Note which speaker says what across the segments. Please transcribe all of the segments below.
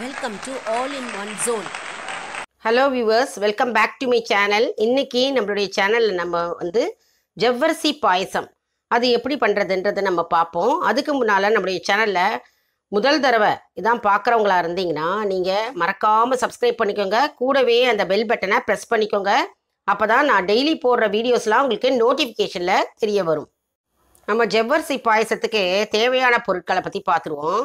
Speaker 1: welcome to all in one zone hello viewers welcome back to my channel இன்றைக்கி நம்மளுடைய சேனலில் நம்ம வந்து ஜவ்வரிசி பாயசம் அது எப்படி பண்ணுறதுன்றதை நம்ம பார்ப்போம் அதுக்கு முன்னால் நம்மளுடைய சேனலில் முதல் தடவை இதான் பார்க்குறவங்களா இருந்தீங்கன்னா நீங்கள் மறக்காமல் சப்ஸ்கிரைப் பண்ணிக்கோங்க கூடவே அந்த பெல் பட்டனை ப்ரெஸ் பண்ணிக்கோங்க அப்போ தான் நான் டெய்லி போடுற வீடியோஸ்லாம் உங்களுக்கு நோட்டிஃபிகேஷனில் தெரிய வரும் நம்ம ஜவ்வரிசி பாயசத்துக்கு தேவையான பொருட்களை பற்றி பார்த்துருவோம்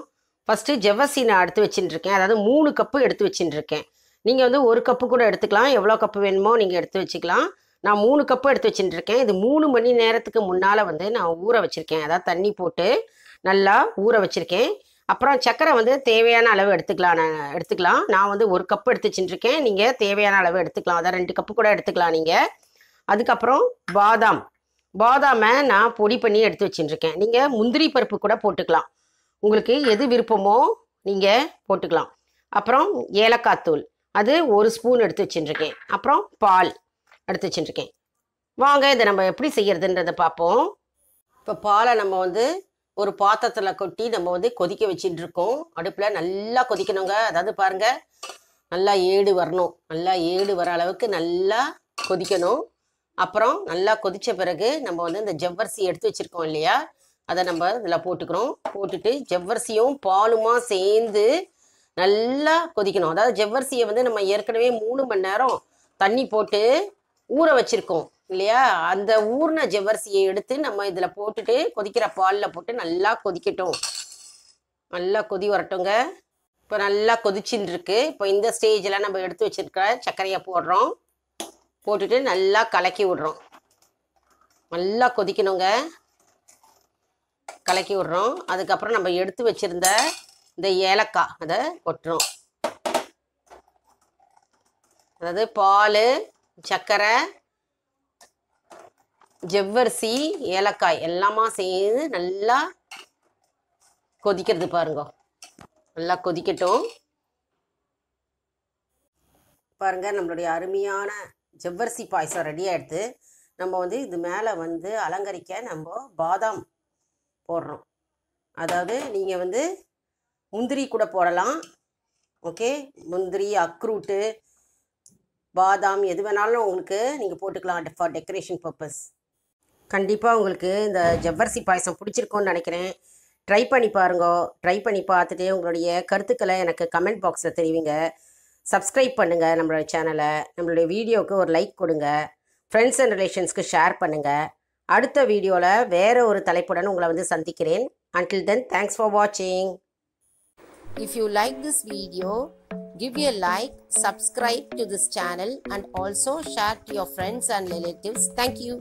Speaker 1: ஃபஸ்ட்டு ஜவ்வசி நான் எடுத்து வச்சுட்டு இருக்கேன் அதாவது மூணு கப்பு எடுத்து வச்சுட்டு இருக்கேன் நீங்கள் வந்து ஒரு கப்பு கூட எடுத்துக்கலாம் எவ்வளோ கப்பு வேணுமோ நீங்கள் எடுத்து வச்சுக்கலாம் நான் மூணு கப்பு எடுத்து வச்சுட்டு இருக்கேன் இது மூணு மணி நேரத்துக்கு முன்னால் வந்து நான் ஊற வச்சுருக்கேன் அதாவது தண்ணி போட்டு நல்லா ஊற வச்சுருக்கேன் அப்புறம் சர்க்கரை வந்து தேவையான அளவு எடுத்துக்கலாம் நான் எடுத்துக்கலாம் நான் வந்து ஒரு கப்பு எடுத்து வச்சுட்டுருக்கேன் நீங்கள் தேவையான அளவு எடுத்துக்கலாம் அதான் ரெண்டு கப்பு கூட எடுத்துக்கலாம் நீங்கள் அதுக்கப்புறம் பாதாம் பாதாமை நான் பொடி பண்ணி எடுத்து வச்சுட்டுருக்கேன் நீங்கள் முந்திரி பருப்பு கூட போட்டுக்கலாம் உங்களுக்கு எது விருப்பமோ நீங்கள் போட்டுக்கலாம் அப்புறம் ஏலக்காய் தூள் அது ஒரு ஸ்பூன் எடுத்து வச்சுருக்கேன் அப்புறம் பால் எடுத்து வச்சுருக்கேன் வாங்க இதை நம்ம எப்படி செய்கிறதுன்றதை பார்ப்போம் இப்போ பாலை நம்ம வந்து ஒரு பாத்திரத்தில் கொட்டி நம்ம வந்து கொதிக்க வச்சுட்டு இருக்கோம் அடுப்பில் நல்லா கொதிக்கணுங்க அதாவது பாருங்கள் நல்லா ஏடு வரணும் நல்லா ஏடு வர அளவுக்கு நல்லா கொதிக்கணும் அப்புறம் நல்லா கொதித்த பிறகு நம்ம வந்து இந்த ஜவ்வரிசி எடுத்து வச்சுருக்கோம் இல்லையா அதை நம்ம இதில் போட்டுக்கிறோம் போட்டுட்டு ஜவ்வரிசியும் பாலுமா சேர்ந்து நல்லா கொதிக்கணும் அதாவது ஜவ்வரிசியை வந்து நம்ம ஏற்கனவே மூணு மணி நேரம் தண்ணி போட்டு ஊற வச்சுருக்கோம் இல்லையா அந்த ஊர்ன ஜவ்வரிசியை எடுத்து நம்ம இதில் போட்டுட்டு கொதிக்கிற பாலில் போட்டு நல்லா கொதிக்கட்டும் நல்லா கொதி வரட்டுங்க இப்போ நல்லா கொதிச்சுருக்கு இப்போ இந்த ஸ்டேஜில் நம்ம எடுத்து வச்சுருக்க சர்க்கரையை போடுறோம் போட்டுட்டு நல்லா கலக்கி விடுறோம் நல்லா கொதிக்கணுங்க கலக்கி விட்றோம் அதுக்கப்புறம் நம்ம எடுத்து வச்சுருந்த இந்த ஏலக்காய் அதை கொட்டுறோம் அதாவது பால் சர்க்கரை ஜவ்வரிசி ஏலக்காய் எல்லாமா சேர்ந்து நல்லா கொதிக்கிறது பாருங்க நல்லா கொதிக்கட்டும் பாருங்க நம்மளுடைய அருமையான ஜவ்வரிசி பாயசம் ரெடியாக நம்ம வந்து இது மேலே வந்து அலங்கரிக்க நம்ம பாதாம் போடுறோம் அதாவது நீங்கள் வந்து முந்திரி கூட போடலாம் ஓகே முந்திரி அக்ரூட்டு பாதாம் எது வேணாலும் உங்களுக்கு நீங்கள் போட்டுக்கலாம் ஃபார் டெக்கரேஷன் பர்பஸ் கண்டிப்பாக உங்களுக்கு இந்த ஜவ்வரிசி பாயசம் பிடிச்சிருக்கோன்னு நினைக்கிறேன் ட்ரை பண்ணி பாருங்க ட்ரை பண்ணி பார்த்துட்டு உங்களுடைய கருத்துக்களை எனக்கு கமெண்ட் பாக்ஸில் தெரிவிங்க சப்ஸ்கிரைப் பண்ணுங்கள் நம்மளோட சேனலை நம்மளுடைய வீடியோவுக்கு ஒரு லைக் கொடுங்க ஃப்ரெண்ட்ஸ் அண்ட் ரிலேஷன்ஸ்க்கு ஷேர் பண்ணுங்கள் அடுத்த வீடியோவில் வேறு ஒரு தலைப்புடன் உங்களை வந்து சந்திக்கிறேன் அண்டில் தென் தேங்க்ஸ் ஃபார் வாட்சிங் if you like this video give you like subscribe to this channel and also share to your friends and relatives thank you